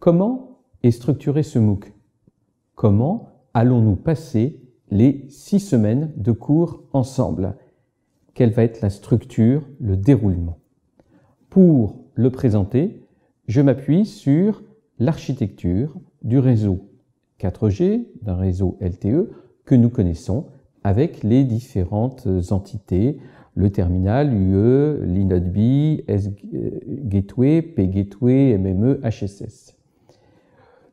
Comment est structuré ce MOOC Comment allons-nous passer les six semaines de cours ensemble Quelle va être la structure, le déroulement Pour le présenter, je m'appuie sur l'architecture du réseau 4G, d'un réseau LTE que nous connaissons avec les différentes entités, le terminal, UE, B, S-Gateway, euh, P-Gateway, MME, HSS.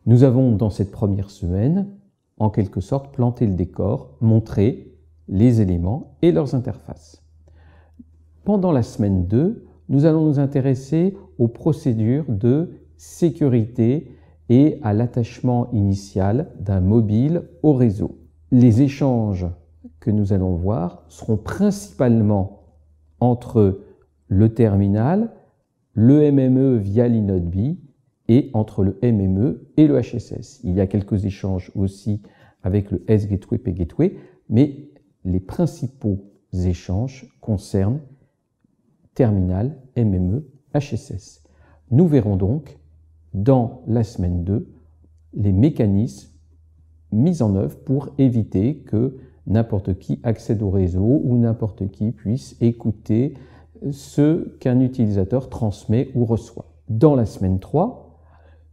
Nous avons, dans cette première semaine, en quelque sorte planté le décor, montré les éléments et leurs interfaces. Pendant la semaine 2, nous allons nous intéresser aux procédures de sécurité et à l'attachement initial d'un mobile au réseau. Les échanges que nous allons voir seront principalement entre le terminal, le MME via l'inode et entre le MME et le HSS. Il y a quelques échanges aussi avec le S-Gateway, P-Gateway, mais les principaux échanges concernent terminal, MME, HSS. Nous verrons donc dans la semaine 2 les mécanismes mis en œuvre pour éviter que n'importe qui accède au réseau ou n'importe qui puisse écouter ce qu'un utilisateur transmet ou reçoit. Dans la semaine 3,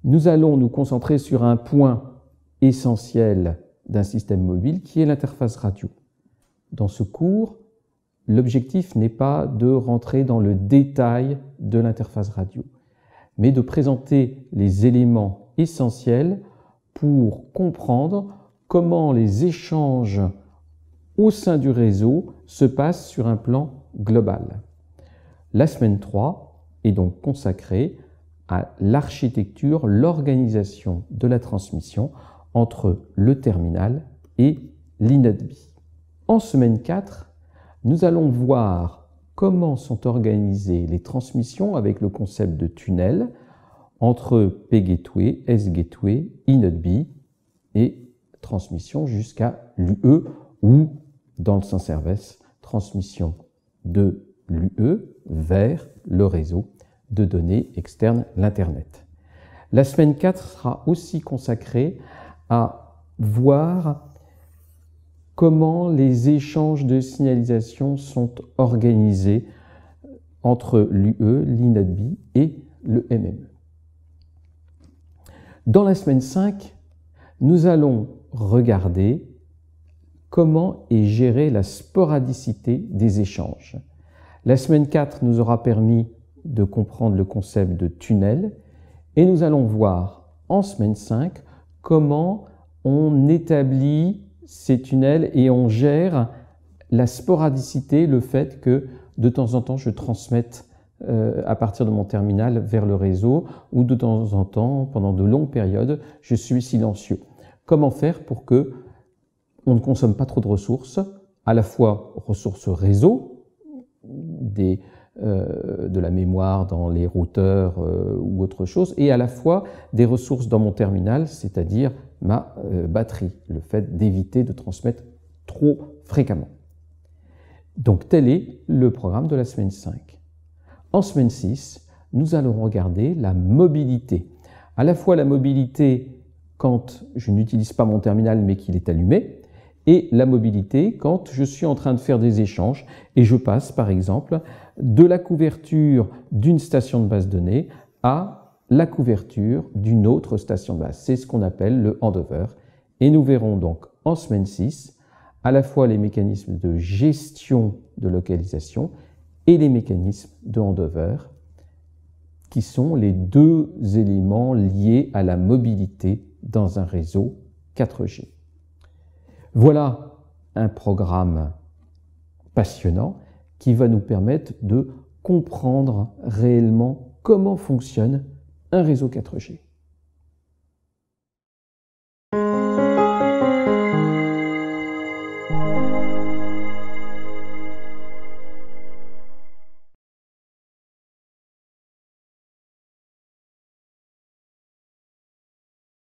nous allons nous concentrer sur un point essentiel d'un système mobile qui est l'interface radio. Dans ce cours, l'objectif n'est pas de rentrer dans le détail de l'interface radio, mais de présenter les éléments essentiels pour comprendre comment les échanges au sein du réseau se passent sur un plan global. La semaine 3 est donc consacrée l'architecture, l'organisation de la transmission entre le terminal et l'INETB. En semaine 4, nous allons voir comment sont organisées les transmissions avec le concept de tunnel entre P-Gateway, S-Gateway, et transmission jusqu'à l'UE ou, dans le Saint-Service, transmission de l'UE vers le réseau de données externes, l'Internet. La semaine 4 sera aussi consacrée à voir comment les échanges de signalisation sont organisés entre l'UE, l'INADB et le MME. Dans la semaine 5, nous allons regarder comment est gérée la sporadicité des échanges. La semaine 4 nous aura permis de comprendre le concept de tunnel. Et nous allons voir en semaine 5 comment on établit ces tunnels et on gère la sporadicité, le fait que de temps en temps je transmette euh, à partir de mon terminal vers le réseau ou de temps en temps, pendant de longues périodes, je suis silencieux. Comment faire pour que on ne consomme pas trop de ressources, à la fois ressources réseau, des euh, de la mémoire dans les routeurs euh, ou autre chose, et à la fois des ressources dans mon terminal, c'est-à-dire ma euh, batterie, le fait d'éviter de transmettre trop fréquemment. Donc tel est le programme de la semaine 5. En semaine 6, nous allons regarder la mobilité. À la fois la mobilité quand je n'utilise pas mon terminal mais qu'il est allumé, et la mobilité quand je suis en train de faire des échanges et je passe par exemple de la couverture d'une station de base donnée à la couverture d'une autre station de base. C'est ce qu'on appelle le handover et nous verrons donc en semaine 6 à la fois les mécanismes de gestion de localisation et les mécanismes de handover qui sont les deux éléments liés à la mobilité dans un réseau 4G. Voilà un programme passionnant qui va nous permettre de comprendre réellement comment fonctionne un réseau 4G.